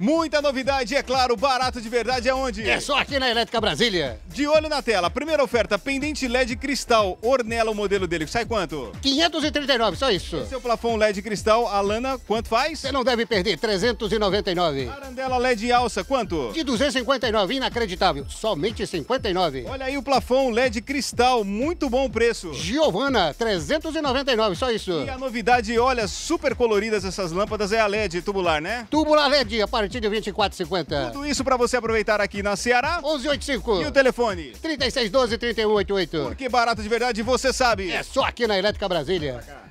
Muita novidade, é claro, barato de verdade é onde? É só aqui na Elétrica Brasília. De olho na tela, primeira oferta, pendente LED cristal, ornela o modelo dele, sai quanto? 539, só isso. É e seu plafon LED cristal, Alana, quanto faz? Você não deve perder, 399. Arandela LED alça, quanto? De 259, inacreditável, somente 59. Olha aí o plafon LED cristal, muito bom preço. Giovana, 399, só isso. E a novidade, olha, super coloridas essas lâmpadas, é a LED tubular, né? Tubular LED, aparece partir de 24,50. Tudo isso para você aproveitar aqui na Ceará. 1185. E o telefone? 3612-3188. Porque barato de verdade você sabe. É só aqui na Elétrica Brasília.